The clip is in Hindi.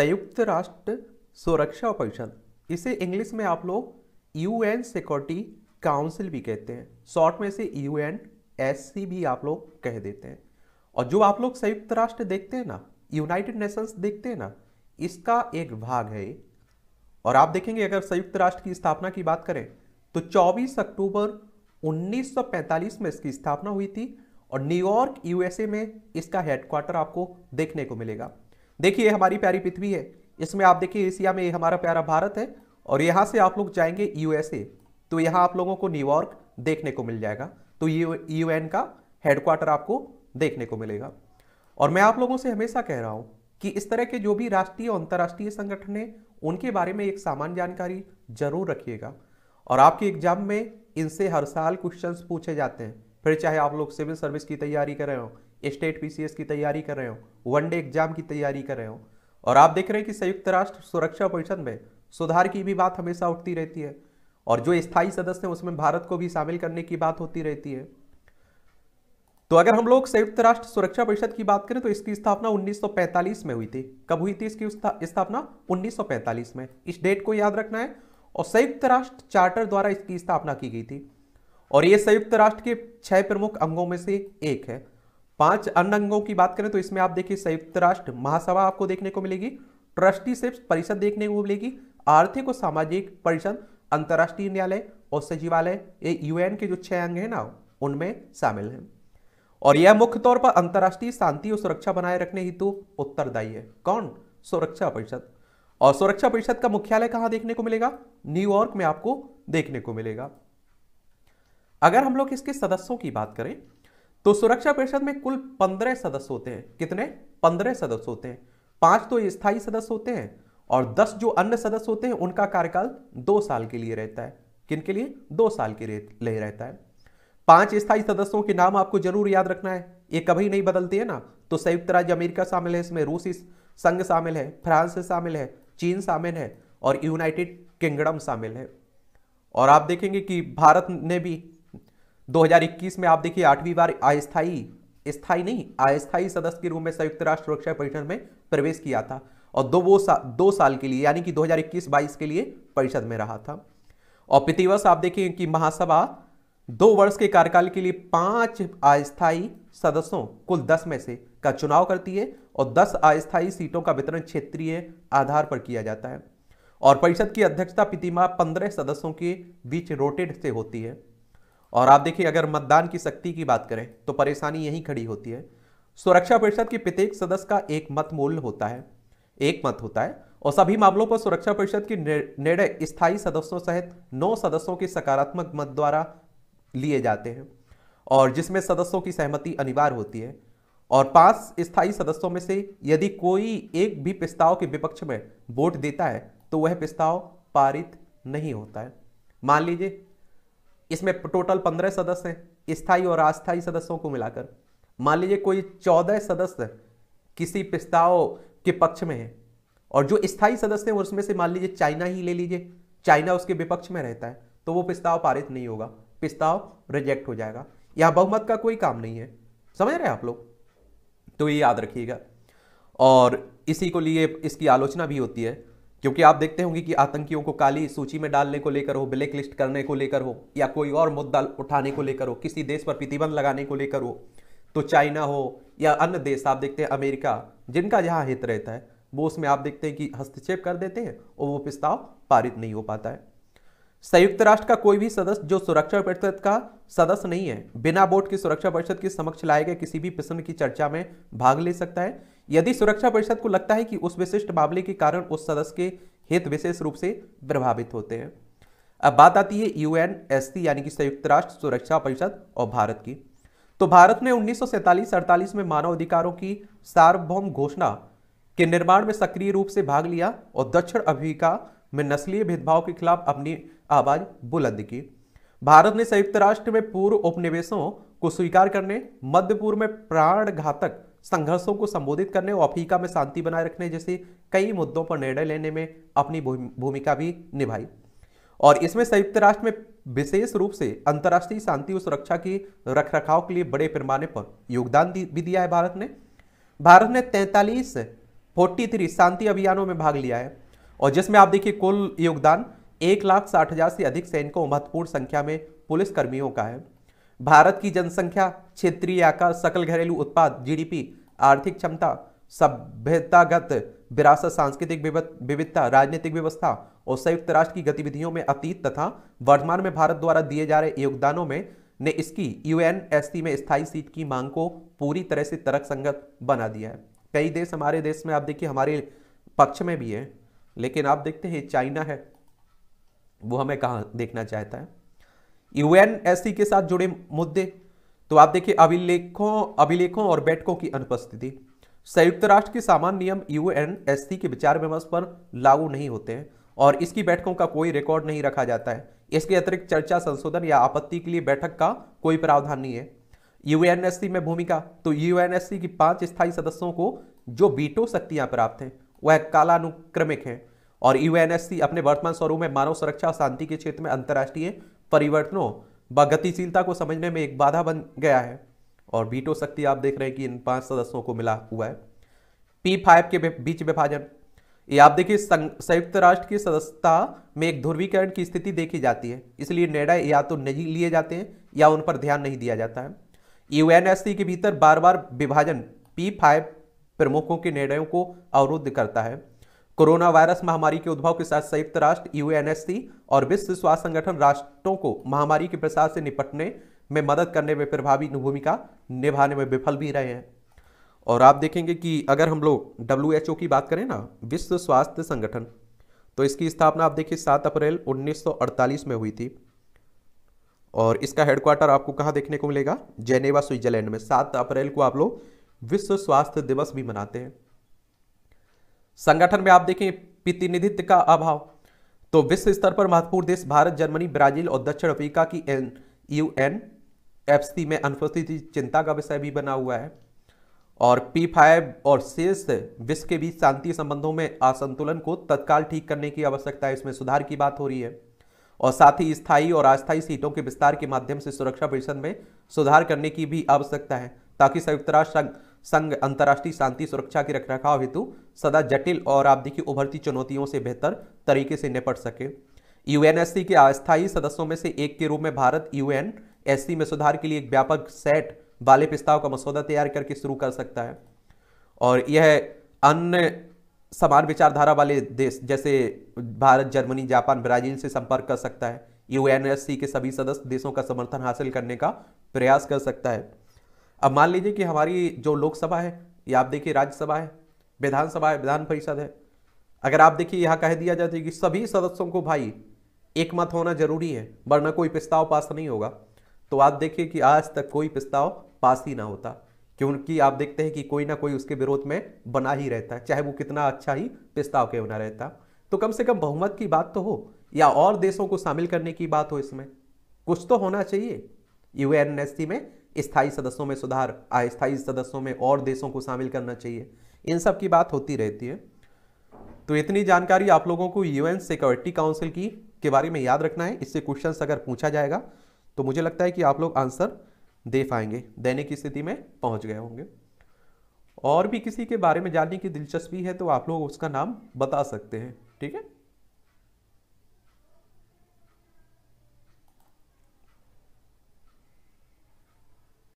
संयुक्त राष्ट्र सुरक्षा परिषद इसे इंग्लिश में आप लोग यू एन सिक्योरिटी काउंसिल भी कहते हैं शॉर्ट में से यू एन एस सी भी आप लोग कह देते हैं और जो आप लोग संयुक्त राष्ट्र देखते हैं ना यूनाइटेड नेशंस देखते हैं ना इसका एक भाग है और आप देखेंगे अगर संयुक्त राष्ट्र की स्थापना की बात करें तो 24 अक्टूबर 1945 में इसकी स्थापना हुई थी और न्यूयॉर्क यूएसए में इसका हेडक्वार्टर आपको देखने को मिलेगा देखिए हमारी प्यारी पृथ्वी है इसमें आप देखिए एशिया में हमारा प्यारा भारत है और यहाँ से आप लोग जाएंगे यूएसए तो यहाँ आप लोगों को न्यूयॉर्क देखने को मिल जाएगा तो यू एन का हेडक्वार्टर आपको देखने को मिलेगा और मैं आप लोगों से हमेशा कह रहा हूँ कि इस तरह के जो भी राष्ट्रीय और अंतर्राष्ट्रीय संगठन हैं उनके बारे में एक सामान्य जानकारी जरूर रखिएगा और आपके एग्जाम में इनसे हर साल क्वेश्चंस पूछे जाते हैं फिर चाहे आप लोग सिविल सर्विस की तैयारी कर रहे हो स्टेट पीसीएस की तैयारी कर रहे हो वन डे एग्जाम की तैयारी कर रहे हो और आप देख रहे हैं कि संयुक्त राष्ट्र सुरक्षा परिषद में सुधार की भी बात हमेशा उठती रहती है और जो स्थायी सदस्य हैं उसमें भारत को भी शामिल करने की बात होती रहती है तो अगर हम लोग संयुक्त राष्ट्र सुरक्षा परिषद की बात करें तो इसकी स्थापना 1945 में हुई थी कब हुई थी इसकी स्थापना 1945 में इस डेट को याद रखना है और संयुक्त राष्ट्र चार्टर द्वारा इसकी स्थापना की गई थी और ये संयुक्त राष्ट्र के छह प्रमुख अंगों में से एक है पांच अन्य अंगों की बात करें तो इसमें आप देखिए संयुक्त राष्ट्र महासभा आपको देखने को मिलेगी ट्रस्टीशिप परिषद देखने को मिलेगी आर्थिक और सामाजिक परिषद अंतर्राष्ट्रीय न्यायालय और सचिवालय ये यूएन के जो छह अंग हैं ना उनमें शामिल हैं और यह मुख्य तौर पर अंतर्राष्ट्रीय शांति और सुरक्षा बनाए रखने हेतु उत्तरदायी है कौन सुरक्षा परिषद और सुरक्षा परिषद का मुख्यालय कहाँ देखने को मिलेगा न्यूयॉर्क में आपको देखने को मिलेगा अगर हम लोग इसके सदस्यों की बात करें तो सुरक्षा परिषद में कुल पंद्रह सदस्य होते हैं कितने पंद्रह सदस्य होते हैं पांच तो स्थायी सदस्य होते हैं और दस जो अन्य सदस्य होते हैं उनका कार्यकाल दो साल के लिए रहता है किन के लिए दो साल के लिए रहता है पांच स्थायी सदस्यों के नाम आपको जरूर याद रखना है ये कभी नहीं बदलती है ना तो संयुक्त राज्य अमेरिका शामिल है इसमें रूसी संघ शामिल है फ्रांस शामिल है चीन शामिल है और यूनाइटेड किंगडम शामिल है और आप देखेंगे कि भारत ने भी 2021 में आप देखिए आठवीं बार अस्थायी स्थायी नहीं अस्थायी सदस्य के रूप में संयुक्त राष्ट्र सुरक्षा परिषद में प्रवेश किया था और दो वो सा, दो साल के लिए यानी कि 2021-22 के लिए परिषद में रहा था और प्रतिवर्ष आप देखिए कि महासभा दो वर्ष के कार्यकाल के लिए पांच अस्थायी सदस्यों कुल दस में से का चुनाव करती है और दस अस्थायी सीटों का वितरण क्षेत्रीय आधार पर किया जाता है और परिषद की अध्यक्षता प्रतिमा पंद्रह सदस्यों के बीच रोटेट से होती है और आप देखिए अगर मतदान की शक्ति की बात करें तो परेशानी यही खड़ी होती है सुरक्षा परिषद के प्रत्येक सदस्य का एक मत मूल्य होता है एक मत होता है और सभी मामलों पर सुरक्षा परिषद की निर्णय स्थायी सदस्यों सहित नौ सदस्यों के सकारात्मक मत द्वारा लिए जाते हैं और जिसमें सदस्यों की सहमति अनिवार्य होती है और पांच स्थायी सदस्यों में से यदि कोई एक भी प्रस्ताव के विपक्ष में वोट देता है तो वह प्रस्ताव पारित नहीं होता है मान लीजिए इसमें टोटल पंद्रह सदस्य हैं स्थायी और अस्थायी सदस्यों को मिलाकर मान लीजिए कोई चौदह सदस्य किसी प्रस्ताव के पक्ष में है और जो स्थायी सदस्य हैं उसमें से मान लीजिए चाइना ही ले लीजिए चाइना उसके विपक्ष में रहता है तो वो प्रस्ताव पारित नहीं होगा प्रस्ताव रिजेक्ट हो जाएगा यहाँ बहुमत का कोई काम नहीं है समझ रहे हैं आप लोग तो ये याद रखिएगा और इसी को लिए इसकी आलोचना भी होती है क्योंकि आप देखते होंगे कि आतंकियों को काली सूची में डालने को लेकर हो ब्लैक लिस्ट करने को लेकर हो या कोई और मुद्दा उठाने को लेकर हो किसी देश पर प्रतिबंध लगाने को लेकर हो तो चाइना हो या अन्य देश आप देखते हैं अमेरिका जिनका जहाँ हित रहता है वो उसमें आप देखते हैं कि हस्तक्षेप कर देते हैं और वो प्रस्ताव पारित नहीं हो पाता है संयुक्त राष्ट्र का कोई भी सदस्य जो सुरक्षा परिषद का सदस्य नहीं है बिना वोट की सुरक्षा परिषद के समक्ष लाए गए किसी भी प्रश्न की चर्चा में भाग ले सकता है यदि सुरक्षा परिषद को लगता है कि उस विशिष्ट मामले के कारण उस सदस्य के हित विशेष रूप से प्रभावित होते हैं अब बात आती है यूएनएससी यानी कि संयुक्त राष्ट्र सुरक्षा परिषद और भारत की तो भारत ने उन्नीस सौ में मानव अधिकारों की सार्वभौम घोषणा के निर्माण में सक्रिय रूप से भाग लिया और दक्षिण अफ्रीका में नस्लीय भेदभाव के खिलाफ अपनी आवाज बुलंद की भारत ने संयुक्त राष्ट्र में पूर्व उपनिवेशों को स्वीकार करने मध्य पूर्व में प्राण घातक संघर्षों को संबोधित करने और अफ्रीका में शांति बनाए रखने जैसे कई मुद्दों पर निर्णय लेने में अपनी भूमिका भी निभाई और इसमें संयुक्त राष्ट्र में विशेष रूप से अंतर्राष्ट्रीय शांति और सुरक्षा की रखरखाव के लिए बड़े पैमाने पर योगदान भी दिया है भारत ने भारत ने तैंतालीस फोर्टी थ्री शांति अभियानों में भाग लिया है और जिसमें आप देखिए कुल योगदान एक लाख साठ हजार से अधिक सैनिकों महत्वपूर्ण संख्या में पुलिस कर्मियों का है भारत की जनसंख्या क्षेत्रीय आकार सकल घरेलू उत्पाद जीडीपी आर्थिक क्षमता सभ्यतागत विरासत सांस्कृतिक विविधता राजनीतिक व्यवस्था और संयुक्त राष्ट्र की गतिविधियों में अतीत तथा वर्तमान में भारत द्वारा दिए जा रहे योगदानों में ने इसकी यूएनएससी में स्थायी सीट की मांग को पूरी तरह से तर्क संगत बना दिया है कई देश हमारे देश में आप देखिए हमारे पक्ष में भी है लेकिन आप देखते हैं चाइना है वो हमें कहाँ देखना चाहता है यूएन के साथ जुड़े मुद्दे तो आप देखिए अभिलेखों अभिलेखों और बैठकों की अनुपस्थिति संयुक्त राष्ट्र के सामान्य नियम यूएन के विचार विमर्श पर लागू नहीं होते हैं और इसकी बैठकों का कोई रिकॉर्ड नहीं रखा जाता है इसके अतिरिक्त चर्चा संशोधन या आपत्ति के लिए बैठक का कोई प्रावधान नहीं है यूएनएससी में भूमिका तो यूएनएससी की पांच स्थायी सदस्यों को जो बीटो शक्तियां प्राप्त हैं वह कालानुक्रमिक हैं और यूएनएससी अपने वर्तमान स्वरूप में मानव सुरक्षा और शांति के क्षेत्र में अंतर्राष्ट्रीय परिवर्तनों व गतिशीलता को समझने में एक बाधा बन गया है और बीटो शक्ति आप देख रहे हैं कि इन पांच सदस्यों को मिला हुआ है पी फाइव के बीच विभाजन ये आप देखिए संयुक्त राष्ट्र की सदस्यता में एक ध्रुवीकरण की स्थिति देखी जाती है इसलिए निर्णय या तो नहीं लिए जाते हैं या उन पर ध्यान नहीं दिया जाता है यूएनएससी के भीतर बार बार विभाजन पी फाइव प्रमुखों के निर्णयों को अवरुद्ध करता है कोरोना वायरस महामारी के उद्भव के साथ संयुक्त राष्ट्र यूएनएससी और विश्व स्वास्थ्य संगठन राष्ट्रों को महामारी के प्रसार से निपटने में मदद करने में प्रभावी भूमिका निभाने में विफल भी रहे हैं और आप देखेंगे कि अगर हम लोग डब्ल्यू की बात करें ना विश्व स्वास्थ्य संगठन तो इसकी स्थापना आप देखिए सात अप्रैल 1948 में हुई थी और इसका हेडक्वार्टर आपको कहाँ देखने को मिलेगा जेनेवा स्विट्जरलैंड में सात अप्रैल को आप लोग विश्व स्वास्थ्य दिवस भी मनाते हैं संगठन में आप देखें प्रतिनिधित्व का अभाव तो विश्व स्तर पर महत्वपूर्ण देश भारत जर्मनी ब्राजील और दक्षिण अफ्रीका की N U N F C में अनुपस्थिति चिंता का विषय भी बना हुआ है और पी फाइव और शेष विश्व के बीच शांति संबंधों में असंतुलन को तत्काल ठीक करने की आवश्यकता है इसमें सुधार की बात हो रही है और साथ ही स्थायी और अस्थायी सीटों के विस्तार के माध्यम से सुरक्षा परिषद में सुधार करने की भी आवश्यकता है ताकि संयुक्त राष्ट्र संघ अंतर्राष्ट्रीय शांति सुरक्षा के रखरखाव हेतु सदा जटिल और की उभरती चुनौतियों से बेहतर तरीके से निपट सके यूएनएससी के अस्थायी सदस्यों में से एक के रूप में भारत यूएन एससी में सुधार के लिए एक व्यापक सेट वाले प्रस्ताव का मसौदा तैयार करके शुरू कर सकता है और यह अन्य समान विचारधारा वाले देश जैसे भारत जर्मनी जापान ब्राजील से संपर्क कर सकता है यूएनएससी के सभी सदस्य देशों का समर्थन हासिल करने का प्रयास कर सकता है अब मान लीजिए कि हमारी जो लोकसभा है या आप देखिए राज्यसभा है विधानसभा है विधान परिषद है अगर आप देखिए यहाँ कह दिया जाता है कि सभी सदस्यों को भाई एक मत होना जरूरी है वरना कोई प्रस्ताव पास नहीं होगा तो आप देखिए कि आज तक कोई प्रस्ताव पास ही ना होता क्योंकि आप देखते हैं कि कोई ना कोई उसके विरोध में बना ही रहता है चाहे वो कितना अच्छा ही प्रस्ताव क्यों ना रहता तो कम से कम बहुमत की बात तो हो या और देशों को शामिल करने की बात हो इसमें कुछ तो होना चाहिए यू में स्थायी सदस्यों में सुधार अस्थायी सदस्यों में और देशों को शामिल करना चाहिए इन सब की बात होती रहती है तो इतनी जानकारी आप लोगों को यूएन सिक्योरिटी काउंसिल की के बारे में याद रखना है इससे क्वेश्चन अगर पूछा जाएगा तो मुझे लगता है कि आप लोग आंसर दे पाएंगे देने की स्थिति में पहुंच गए होंगे और भी किसी के बारे में जानने की दिलचस्पी है तो आप लोग उसका नाम बता सकते हैं ठीक है